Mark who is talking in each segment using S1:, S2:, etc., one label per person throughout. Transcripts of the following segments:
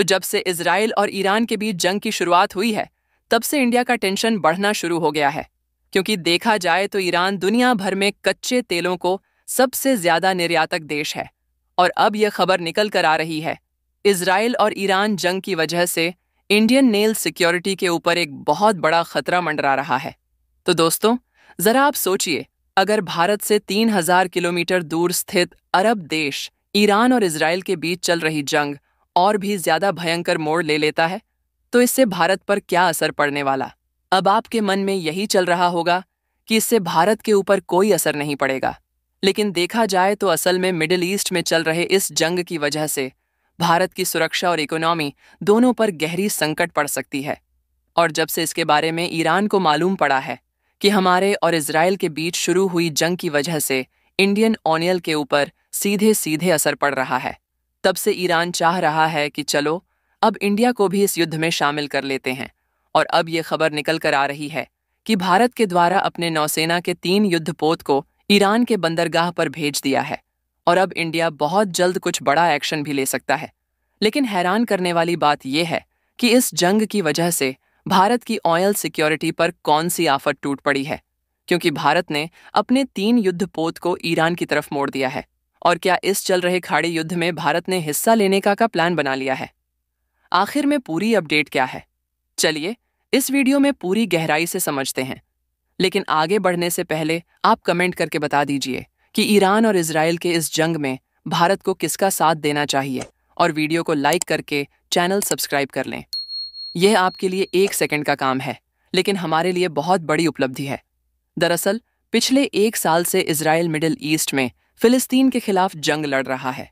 S1: तो जब से इसराइल और ईरान के बीच जंग की शुरुआत हुई है तब से इंडिया का टेंशन बढ़ना शुरू हो गया है क्योंकि देखा जाए तो ईरान दुनिया भर में कच्चे तेलों को सबसे ज्यादा निर्यातक देश है और अब यह खबर निकल कर आ रही है इसराइल और ईरान जंग की वजह से इंडियन नेल सिक्योरिटी के ऊपर एक बहुत बड़ा खतरा मंडरा रहा है तो दोस्तों जरा आप सोचिए अगर भारत से 3000 किलोमीटर दूर स्थित अरब देश ईरान और इसराइल के बीच चल रही जंग और भी ज्यादा भयंकर मोड़ ले लेता है तो इससे भारत पर क्या असर पड़ने वाला अब आपके मन में यही चल रहा होगा कि इससे भारत के ऊपर कोई असर नहीं पड़ेगा लेकिन देखा जाए तो असल में मिडिल ईस्ट में चल रहे इस जंग की वजह से भारत की सुरक्षा और इकोनॉमी दोनों पर गहरी संकट पड़ सकती है और जब से इसके बारे में ईरान को मालूम पड़ा है कि हमारे और इसराइल के बीच शुरू हुई जंग की वजह से इंडियन ऑनियल के ऊपर सीधे सीधे असर पड़ रहा है तब से ईरान चाह रहा है कि चलो अब इंडिया को भी इस युद्ध में शामिल कर लेते हैं और अब ये खबर निकल कर आ रही है कि भारत के द्वारा अपने नौसेना के तीन युद्धपोत को ईरान के बंदरगाह पर भेज दिया है और अब इंडिया बहुत जल्द कुछ बड़ा एक्शन भी ले सकता है लेकिन हैरान करने वाली बात यह है कि इस जंग की वजह से भारत की ऑयल सिक्योरिटी पर कौन सी आफत टूट पड़ी है क्योंकि भारत ने अपने तीन युद्धपोत को ईरान की तरफ मोड़ दिया है और क्या इस चल रहे खाड़ी युद्ध में भारत ने हिस्सा लेने का का प्लान बना लिया है आखिर में पूरी अपडेट क्या है चलिए इस वीडियो में पूरी गहराई से समझते हैं लेकिन आगे बढ़ने से पहले आप कमेंट करके बता दीजिए कि ईरान और इसराइल के इस जंग में भारत को किसका साथ देना चाहिए और वीडियो को लाइक करके चैनल सब्सक्राइब कर लें यह आपके लिए एक सेकंड का काम है लेकिन हमारे लिए बहुत बड़ी उपलब्धि है दरअसल पिछले एक साल से इसराइल मिडिल ईस्ट में फिलिस्तीन के खिलाफ जंग लड़ रहा है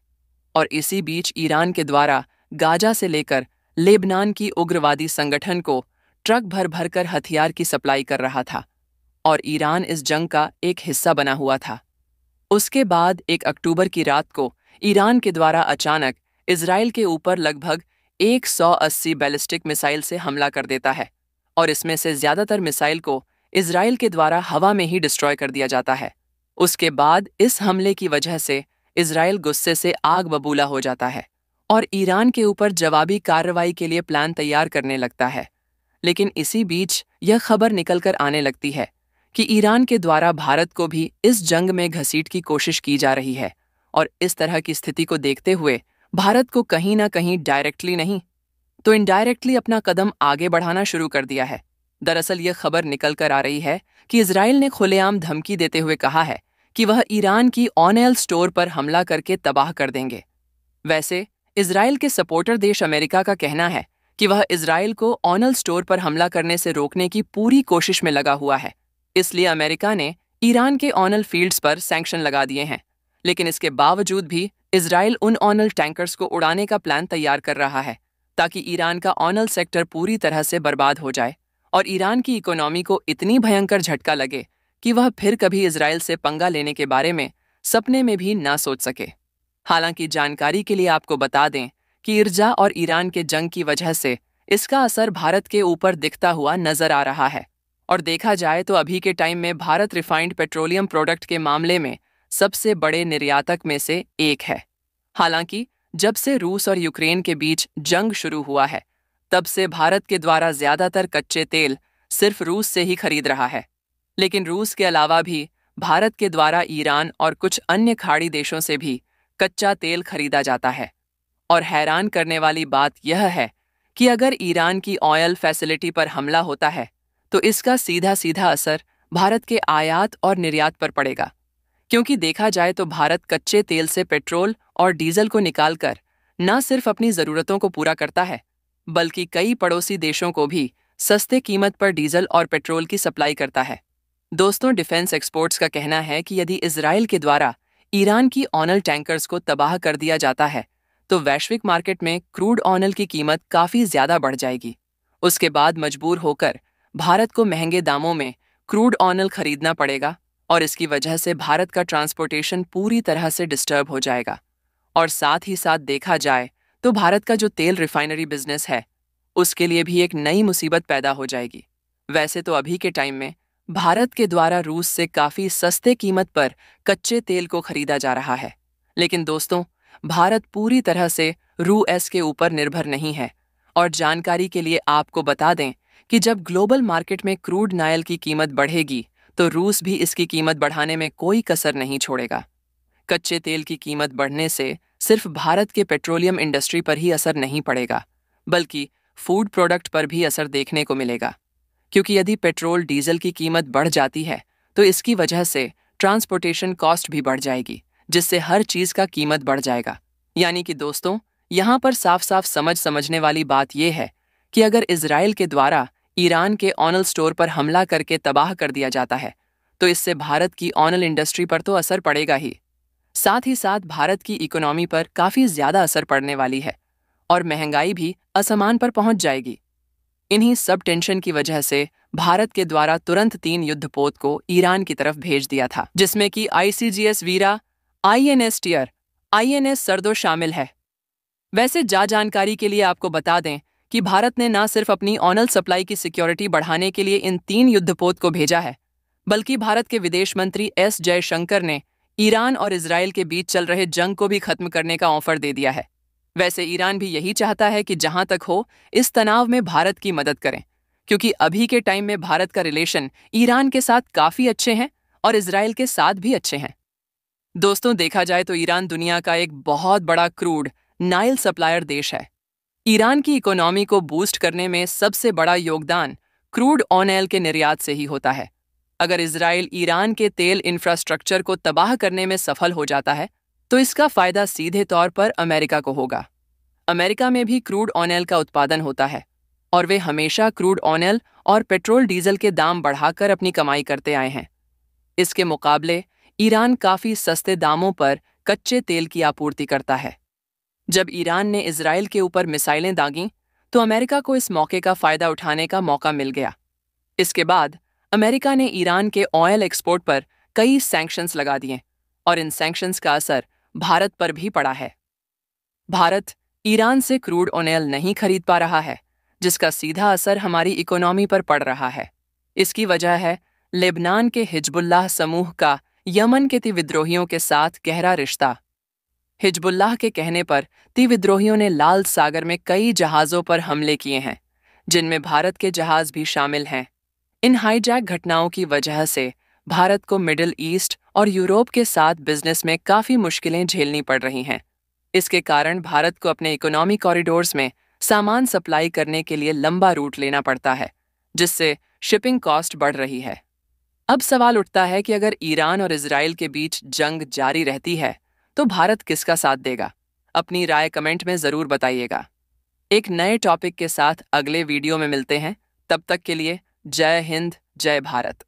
S1: और इसी बीच ईरान के द्वारा गाजा से लेकर लेबनान की उग्रवादी संगठन को ट्रक भर भरकर हथियार की सप्लाई कर रहा था और ईरान इस जंग का एक हिस्सा बना हुआ था उसके बाद एक अक्टूबर की रात को ईरान के द्वारा अचानक इसराइल के ऊपर लगभग 180 बैलिस्टिक मिसाइल से हमला कर देता है और इसमें से ज़्यादातर मिसाइल को इसराइल के द्वारा हवा में ही डिस्ट्रॉय कर दिया जाता है उसके बाद इस हमले की वजह से इसराइल गुस्से से आग बबूला हो जाता है और ईरान के ऊपर जवाबी कार्रवाई के लिए प्लान तैयार करने लगता है लेकिन इसी बीच यह खबर निकलकर आने लगती है कि ईरान के द्वारा भारत को भी इस जंग में घसीट की कोशिश की जा रही है और इस तरह की स्थिति को देखते हुए भारत को कहीं ना कहीं डायरेक्टली नहीं तो इनडायरेक्टली अपना कदम आगे बढ़ाना शुरू कर दिया है दरअसल यह खबर निकल कर आ रही है कि इसराइल ने खुलेआम धमकी देते हुए कहा है कि वह ईरान की ऑनएल स्टोर पर हमला करके तबाह कर देंगे वैसे इसराइल के सपोर्टर देश अमेरिका का कहना है कि वह इसराइल को ऑनल स्टोर पर हमला करने से रोकने की पूरी कोशिश में लगा हुआ है इसलिए अमेरिका ने ईरान के ऑनल फील्ड्स पर सैंक्शन लगा दिए हैं लेकिन इसके बावजूद भी इसराइल उन ऑनल टैंकर्स को उड़ाने का प्लान तैयार कर रहा है ताकि ईरान का ऑनल सेक्टर पूरी तरह से बर्बाद हो जाए और ईरान की इकोनॉमी को इतनी भयंकर झटका लगे कि वह फिर कभी इसराइल से पंगा लेने के बारे में सपने में भी ना सोच सके हालांकि जानकारी के लिए आपको बता दें कि इर्जा और ईरान के जंग की वजह से इसका असर भारत के ऊपर दिखता हुआ नजर आ रहा है और देखा जाए तो अभी के टाइम में भारत रिफाइंड पेट्रोलियम प्रोडक्ट के मामले में सबसे बड़े निर्यातक में से एक है हालांकि जब से रूस और यूक्रेन के बीच जंग शुरू हुआ है तब से भारत के द्वारा ज्यादातर कच्चे तेल सिर्फ रूस से ही खरीद रहा है लेकिन रूस के अलावा भी भारत के द्वारा ईरान और कुछ अन्य खाड़ी देशों से भी कच्चा तेल खरीदा जाता है और हैरान करने वाली बात यह है कि अगर ईरान की ऑयल फैसिलिटी पर हमला होता है तो इसका सीधा सीधा असर भारत के आयात और निर्यात पर पड़ेगा क्योंकि देखा जाए तो भारत कच्चे तेल से पेट्रोल और डीजल को निकालकर न सिर्फ अपनी ज़रूरतों को पूरा करता है बल्कि कई पड़ोसी देशों को भी सस्ते कीमत पर डीजल और पेट्रोल की सप्लाई करता है दोस्तों डिफेंस एक्सपोर्ट्स का कहना है कि यदि इसराइल के द्वारा ईरान की ऑनल टैंकर्स को तबाह कर दिया जाता है तो वैश्विक मार्केट में क्रूड ऑनल की कीमत काफ़ी ज़्यादा बढ़ जाएगी उसके बाद मजबूर होकर भारत को महंगे दामों में क्रूड ऑनल खरीदना पड़ेगा और इसकी वजह से भारत का ट्रांसपोर्टेशन पूरी तरह से डिस्टर्ब हो जाएगा और साथ ही साथ देखा जाए तो भारत का जो तेल रिफाइनरी बिजनेस है उसके लिए भी एक नई मुसीबत पैदा हो जाएगी वैसे तो अभी के टाइम में भारत के द्वारा रूस से काफी सस्ते कीमत पर कच्चे तेल को खरीदा जा रहा है लेकिन दोस्तों भारत पूरी तरह से एस के ऊपर निर्भर नहीं है और जानकारी के लिए आपको बता दें कि जब ग्लोबल मार्केट में क्रूड नायल की कीमत बढ़ेगी तो रूस भी इसकी कीमत बढ़ाने में कोई कसर नहीं छोड़ेगा कच्चे तेल की कीमत बढ़ने से सिर्फ भारत के पेट्रोलियम इंडस्ट्री पर ही असर नहीं पड़ेगा बल्कि फूड प्रोडक्ट पर भी असर देखने को मिलेगा क्योंकि यदि पेट्रोल डीजल की कीमत बढ़ जाती है तो इसकी वजह से ट्रांसपोर्टेशन कॉस्ट भी बढ़ जाएगी जिससे हर चीज का कीमत बढ़ जाएगा यानी कि दोस्तों यहाँ पर साफ साफ समझ समझने वाली बात यह है कि अगर इसराइल के द्वारा ईरान के ऑनल स्टोर पर हमला करके तबाह कर दिया जाता है तो इससे भारत की ऑनल इंडस्ट्री पर तो असर पड़ेगा ही साथ ही साथ भारत की इकोनॉमी पर काफ़ी ज़्यादा असर पड़ने वाली है और महंगाई भी असमान पर पहुंच जाएगी इन्हीं सब टेंशन की वजह से भारत के द्वारा तुरंत तीन युद्धपोत को ईरान की तरफ भेज दिया था जिसमें कि ICGS Veera INS Tir INS सरदो शामिल है वैसे जा जानकारी के लिए आपको बता दें कि भारत ने न सिर्फ अपनी ऑनल सप्लाई की सिक्योरिटी बढ़ाने के लिए इन तीन युद्धपोत को भेजा है बल्कि भारत के विदेश मंत्री एस जयशंकर ने ईरान और इसराइल के बीच चल रहे जंग को भी खत्म करने का ऑफर दे दिया है वैसे ईरान भी यही चाहता है कि जहां तक हो इस तनाव में भारत की मदद करें क्योंकि अभी के टाइम में भारत का रिलेशन ईरान के साथ काफी अच्छे हैं और इसराइल के साथ भी अच्छे हैं दोस्तों देखा जाए तो ईरान दुनिया का एक बहुत बड़ा क्रूड नाइल सप्लायर देश है ईरान की इकोनॉमी को बूस्ट करने में सबसे बड़ा योगदान क्रूड एल के निर्यात से ही होता है अगर इसराइल ईरान के तेल इंफ्रास्ट्रक्चर को तबाह करने में सफल हो जाता है तो इसका फायदा सीधे तौर पर अमेरिका को होगा अमेरिका में भी क्रूड ऑनल का उत्पादन होता है और वे हमेशा क्रूड ऑनल और पेट्रोल डीजल के दाम बढ़ाकर अपनी कमाई करते आए हैं इसके मुकाबले ईरान काफ़ी सस्ते दामों पर कच्चे तेल की आपूर्ति करता है जब ईरान ने इसराइल के ऊपर मिसाइलें दागी तो अमेरिका को इस मौके का फ़ायदा उठाने का मौका मिल गया इसके बाद अमेरिका ने ईरान के ऑयल एक्सपोर्ट पर कई सैंक्शंस लगा दिए और इन सैंक्शंस का असर भारत पर भी पड़ा है भारत ईरान से क्रूड ऑनेल नहीं खरीद पा रहा है जिसका सीधा असर हमारी इकोनॉमी पर पड़ रहा है इसकी वजह है लेबनान के हिजबुल्लाह समूह का यमन के विद्रोहियों के साथ गहरा रिश्ता हिजबुल्लाह के कहने पर विद्रोहियों ने लाल सागर में कई जहाज़ों पर हमले किए हैं जिनमें भारत के जहाज़ भी शामिल हैं इन हाईजैक घटनाओं की वजह से भारत को मिडिल ईस्ट और यूरोप के साथ बिजनेस में काफी मुश्किलें झेलनी पड़ रही हैं इसके कारण भारत को अपने इकोनॉमी कॉरिडोर्स में सामान सप्लाई करने के लिए लंबा रूट लेना पड़ता है जिससे शिपिंग कॉस्ट बढ़ रही है अब सवाल उठता है कि अगर ईरान और इसराइल के बीच जंग जारी रहती है तो भारत किसका साथ देगा अपनी राय कमेंट में ज़रूर बताइएगा एक नए टॉपिक के साथ अगले वीडियो में मिलते हैं तब तक के लिए जय हिंद जय भारत